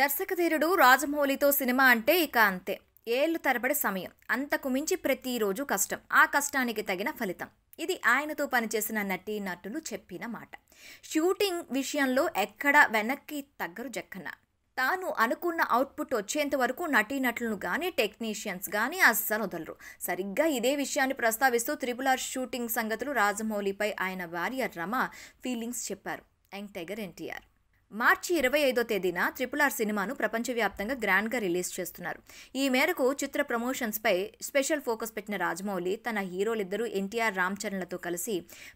దర్శకధీరుడు రాజమౌళితో cinema అంటే ఇక అంతే ఏళ్ళు తరబడి సమయం అంతకు మించి ప్రతిరోజు కష్టం ఆ కష్టానికి తగిన ఫలితం ఇది ఆయనతో పనిచేసిన నటి నటులు చెప్పిన మాట షూటింగ్ విషయంలో ఎక్కడ వెనక్కి తగ్గరు జక్కన్న తాను అనుకున్న అవుట్పుట్ వచ్చేంత వరకు నటీనటులను కానీ టెక్నీషియన్స్ కానీ అస్సలు వదలరు సరిగ్గా ఇదే విషయాన్ని ప్రస్తావిస్తూ త్రిపుల్ ఆర్ షూటింగ్ సంగతులు రాజమౌళిపై ఆయన భార్య రమ ఫీలింగ్స్ చెప్పారు యాంగ్ టైగర్ ఎన్టీఆర్ మార్చి ఇరవై ఐదో తేదీన ట్రిపుల్ ఆర్ సినిమాను ప్రపంచవ్యాప్తంగా గ్రాండ్గా రిలీజ్ చేస్తున్నారు ఈ మేరకు చిత్ర ప్రమోషన్స్పై స్పెషల్ ఫోకస్ పెట్టిన రాజమౌళి తన హీరోలిద్దరూ ఎన్టీఆర్ రామ్ చరణ్లతో కలిసి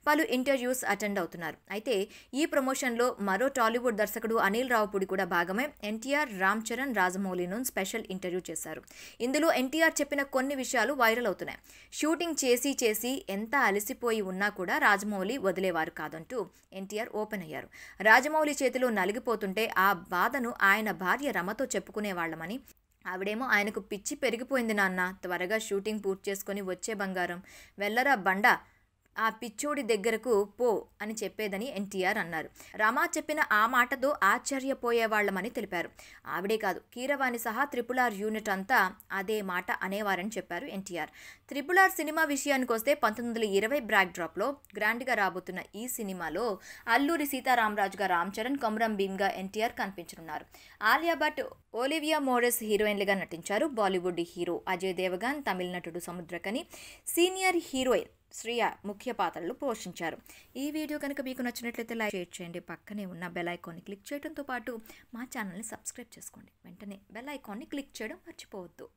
పలు ఇంటర్వ్యూస్ అటెండ్ అవుతున్నారు అయితే ఈ ప్రమోషన్లో మరో టాలీవుడ్ దర్శకుడు అనిల్ రావుపూడి కూడా భాగమే ఎన్టీఆర్ రామ్ చరణ్ రాజమౌళిను స్పెషల్ ఇంటర్వ్యూ చేశారు ఇందులో ఎన్టీఆర్ చెప్పిన కొన్ని విషయాలు వైరల్ అవుతున్నాయి షూటింగ్ చేసి చేసి ఎంత అలసిపోయి ఉన్నా కూడా రాజమౌళి వదిలేవారు కాదంటూ ఎన్టీఆర్ ఓపెన్ అయ్యారు రాజమౌళి చేతిలో నలిగిపోతుంటే ఆ బాధను ఆయన భార్య రమతో చెప్పుకునేవాళ్లమని ఆవిడేమో ఆయనకు పిచ్చి పెరిగిపోయింది నాన్న త్వరగా షూటింగ్ పూర్తి చేసుకొని వచ్చే బంగారం వెళ్ళరా బండ ఆ పిచ్చోడి దగ్గరకు పో అని చెప్పేదని ఎన్టీఆర్ అన్నారు రమా చెప్పిన ఆ మాటతో ఆశ్చర్యపోయేవాళ్లమని తెలిపారు ఆవిడే కాదు కీరవాణి సహా త్రిపుల్ ఆర్ యూనిట్ అంతా అదే మాట అనేవారని చెప్పారు ఎన్టీఆర్ త్రిపుల్ ఆర్ సినిమా విషయానికి వస్తే పంతొమ్మిది వందల ఇరవై బ్రాక్ డ్రాప్లో గ్రాండ్గా రాబోతున్న ఈ సినిమాలో అల్లూరి సీతారామరాజుగా రామ్ చరణ్ కొమరం భీమ్గా ఎన్టీఆర్ కనిపించనున్నారు ఆలియా భట్ ఓలివియా మోరెస్ హీరోయిన్లుగా నటించారు బాలీవుడ్ హీరో అజయ్ దేవగన్ తమిళ నటుడు సముద్రకని సీనియర్ హీరోయిన్ శ్రియ ముఖ్య పాత్రలు పోషించారు ఈ వీడియో కనుక మీకు నచ్చినట్లయితే లైక్ షేర్ చేయండి పక్కనే ఉన్న బెల్ ఐకాన్ని క్లిక్ చేయడంతో పాటు మా ఛానల్ని సబ్స్క్రైబ్ చేసుకోండి వెంటనే బెల్ ఐకాన్ని క్లిక్ చేయడం మర్చిపోవద్దు